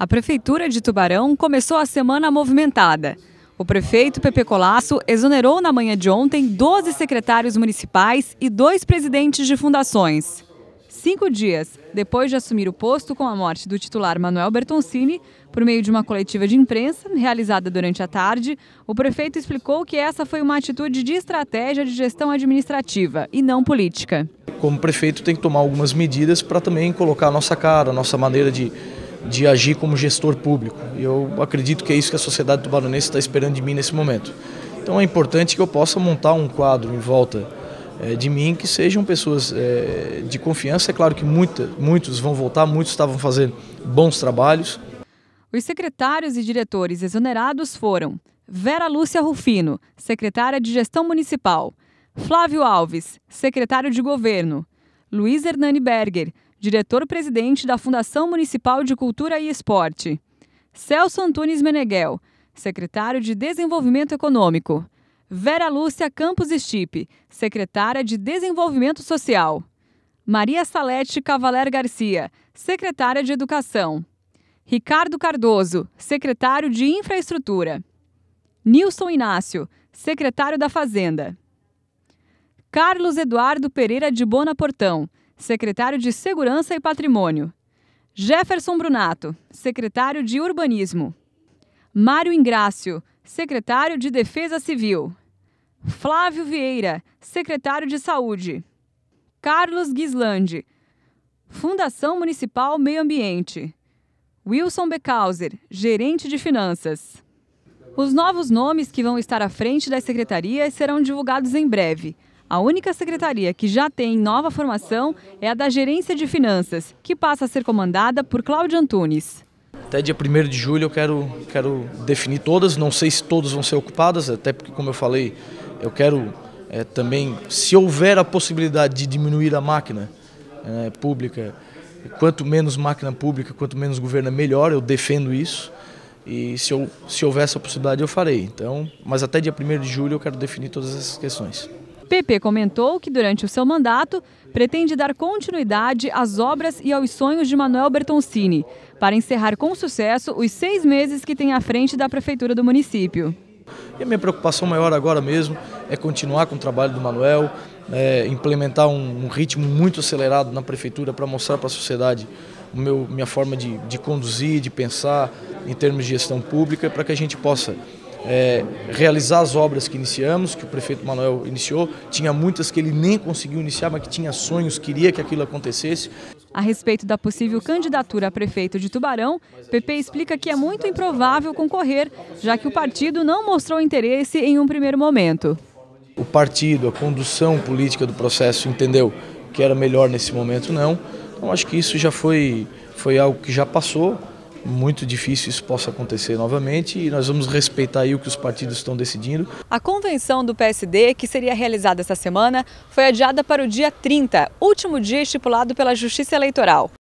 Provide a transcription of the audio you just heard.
A Prefeitura de Tubarão começou a semana movimentada. O prefeito Pepe Colasso exonerou na manhã de ontem 12 secretários municipais e dois presidentes de fundações. Cinco dias depois de assumir o posto com a morte do titular Manuel Bertoncini, por meio de uma coletiva de imprensa realizada durante a tarde, o prefeito explicou que essa foi uma atitude de estratégia de gestão administrativa e não política. Como prefeito, tem que tomar algumas medidas para também colocar a nossa cara, a nossa maneira de de agir como gestor público. E eu acredito que é isso que a sociedade tubaronense está esperando de mim nesse momento. Então é importante que eu possa montar um quadro em volta eh, de mim que sejam pessoas eh, de confiança. É claro que muita, muitos vão voltar, muitos estavam fazendo bons trabalhos. Os secretários e diretores exonerados foram Vera Lúcia Rufino, secretária de Gestão Municipal, Flávio Alves, secretário de Governo, Luiz Hernani Berger, diretor-presidente da Fundação Municipal de Cultura e Esporte. Celso Antunes Meneghel, secretário de Desenvolvimento Econômico. Vera Lúcia Campos Estipe, secretária de Desenvolvimento Social. Maria Salete Cavaler Garcia, secretária de Educação. Ricardo Cardoso, secretário de Infraestrutura. Nilson Inácio, secretário da Fazenda. Carlos Eduardo Pereira de Bonaportão. Portão, secretário de Segurança e Patrimônio. Jefferson Brunato, secretário de Urbanismo. Mário Ingrácio, secretário de Defesa Civil. Flávio Vieira, secretário de Saúde. Carlos Guislande; Fundação Municipal Meio Ambiente. Wilson Becauser, gerente de Finanças. Os novos nomes que vão estar à frente das secretarias serão divulgados em breve. A única secretaria que já tem nova formação é a da Gerência de Finanças, que passa a ser comandada por Cláudio Antunes. Até dia 1 de julho eu quero, quero definir todas, não sei se todas vão ser ocupadas, até porque, como eu falei, eu quero é, também, se houver a possibilidade de diminuir a máquina é, pública, quanto menos máquina pública, quanto menos governo, melhor, eu defendo isso. E se, eu, se houver essa possibilidade, eu farei. Então, mas até dia 1 de julho eu quero definir todas essas questões. PP comentou que, durante o seu mandato, pretende dar continuidade às obras e aos sonhos de Manuel Bertoncini, para encerrar com sucesso os seis meses que tem à frente da Prefeitura do município. E a minha preocupação maior agora mesmo é continuar com o trabalho do Manuel, é, implementar um, um, ritmo muito acelerado na prefeitura para mostrar para a sociedade meu, minha forma de, de conduzir, de pensar em termos de gestão pública, para que a gente possa é, realizar as obras que iniciamos, que o prefeito Manuel iniciou. Tinha muitas que ele nem conseguiu iniciar, mas que tinha sonhos, queria que aquilo acontecesse. A respeito da possível candidatura a prefeito de Tubarão, PP explica que é muito improvável concorrer, já que o partido não mostrou interesse em um primeiro momento. O partido, a condução política do processo entendeu que era melhor nesse momento, não. Então acho que isso já foi, foi algo que já passou muito difícil isso possa acontecer novamente e nós vamos respeitar aí o que os partidos estão decidindo. A convenção do PSD, que seria realizada essa semana, foi adiada para o dia 30, último dia estipulado pela Justiça Eleitoral.